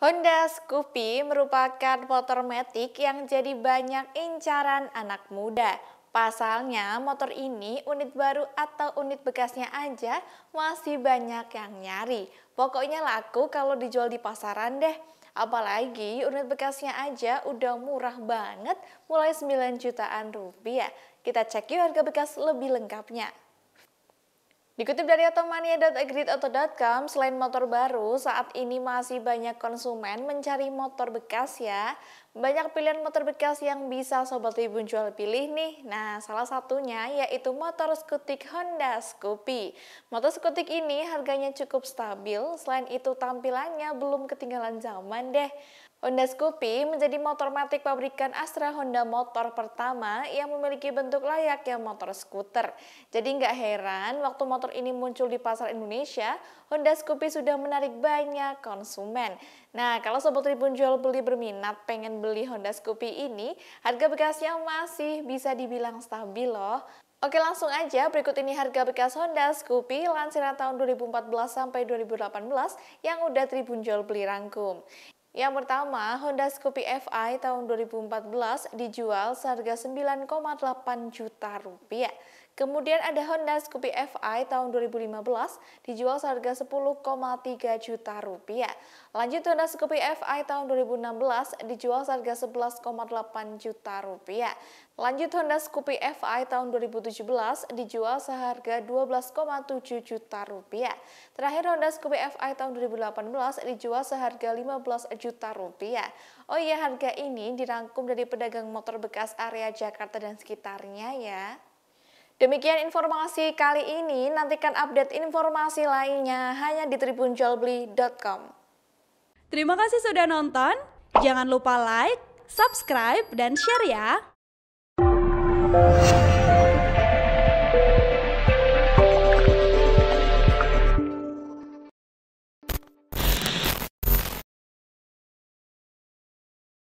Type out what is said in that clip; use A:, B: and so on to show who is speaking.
A: Honda Scoopy merupakan motor metik yang jadi banyak incaran anak muda. Pasalnya motor ini unit baru atau unit bekasnya aja masih banyak yang nyari. Pokoknya laku kalau dijual di pasaran deh. Apalagi unit bekasnya aja udah murah banget mulai 9 jutaan rupiah. Kita cek yuk harga bekas lebih lengkapnya. Dikutip dari otomania.agritauto.com, selain motor baru, saat ini masih banyak konsumen mencari motor bekas ya. Banyak pilihan motor bekas yang bisa Sobat Tribun jual pilih nih. Nah, salah satunya yaitu motor skutik Honda Scoopy. Motor skutik ini harganya cukup stabil, selain itu tampilannya belum ketinggalan zaman deh. Honda Scoopy menjadi motor matik pabrikan Astra Honda Motor pertama yang memiliki bentuk layaknya motor skuter. Jadi nggak heran waktu motor ini muncul di pasar Indonesia, Honda Scoopy sudah menarik banyak konsumen. Nah, kalau Sobat Tribun jual beli berminat pengen beli Honda Scoopy ini, harga bekasnya masih bisa dibilang stabil loh. Oke langsung aja, berikut ini harga bekas Honda Scoopy lansiran tahun 2014 sampai 2018 yang udah Tribun jual beli rangkum. Yang pertama, Honda Scoopy FI tahun 2014 dijual seharga 9,8 juta rupiah. Kemudian ada Honda Scoopy FI tahun 2015 dijual seharga 10,3 juta rupiah. Lanjut Honda Scoopy FI tahun 2016 dijual seharga 11,8 juta rupiah. Lanjut Honda Scoopy FI tahun 2017 dijual seharga 12,7 juta rupiah. Terakhir Honda Scoopy FI tahun 2018 dijual seharga 15 juta rupiah. Oh iya harga ini dirangkum dari pedagang motor bekas area Jakarta dan sekitarnya ya. Demikian informasi kali ini, nantikan update informasi lainnya hanya di tribunjualbeli.com. Terima kasih sudah nonton, jangan lupa like, subscribe, dan share ya!